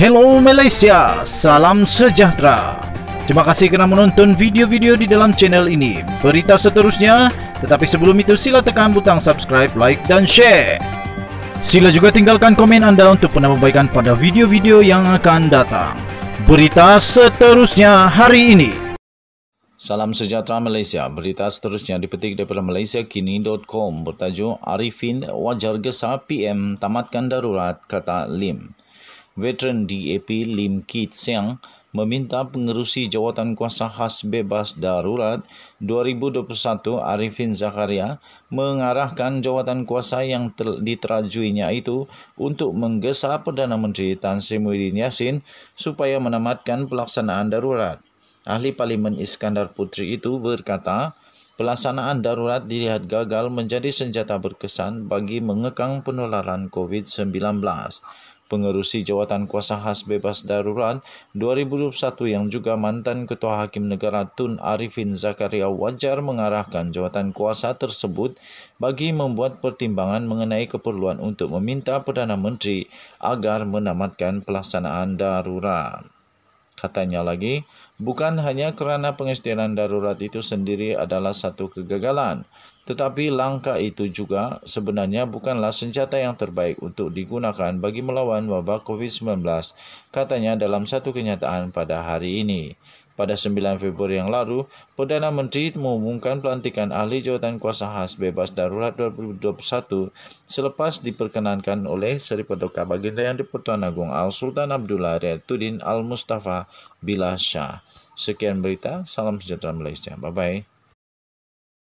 Hello Malaysia, salam sejahtera. Terima kasih kerana menonton video-video di dalam channel ini. Berita seterusnya, tetapi sebelum itu sila tekan butang subscribe, like dan share. Sila juga tinggalkan komen anda untuk penambahbaikan pada video-video yang akan datang. Berita seterusnya hari ini. Salam sejahtera Malaysia. Berita seterusnya dipetik daripada malaysiakini.com bertajuk Arifin wajar gesa PM tamatkan darurat kata Lim veteran DAP Lim Kit Siang meminta pengerusi jawatan kuasa khas bebas darurat 2021 Arifin Zakaria mengarahkan jawatan kuasa yang diterajuinya itu untuk menggesa Perdana Menteri Tan Sri Muhyiddin Yassin supaya menamatkan pelaksanaan darurat. Ahli Parlimen Iskandar Putri itu berkata, pelaksanaan darurat dilihat gagal menjadi senjata berkesan bagi mengekang penularan COVID-19 pengerusi jawatan kuasa khas bebas darurat 2021 yang juga mantan Ketua Hakim Negara Tun Arifin Zakaria Wajar mengarahkan jawatan kuasa tersebut bagi membuat pertimbangan mengenai keperluan untuk meminta Perdana Menteri agar menamatkan pelaksanaan darurat. Katanya lagi, bukan hanya kerana pengisytiharan darurat itu sendiri adalah satu kegagalan, tetapi langkah itu juga sebenarnya bukanlah senjata yang terbaik untuk digunakan bagi melawan wabak COVID-19, katanya dalam satu kenyataan pada hari ini. Pada 9 Februari yang lalu, Perdana Menteri mengumumkan pelantikan ahli jawatan kuasa khas bebas darurat 2021 selepas diperkenankan oleh Seri Perdoka Baginda Yang Dipertuan pertuan Agong Al-Sultan Abdullah Riyaduddin Al-Mustafa Bila Shah. Sekian berita, salam sejahtera Malaysia. Bye-bye.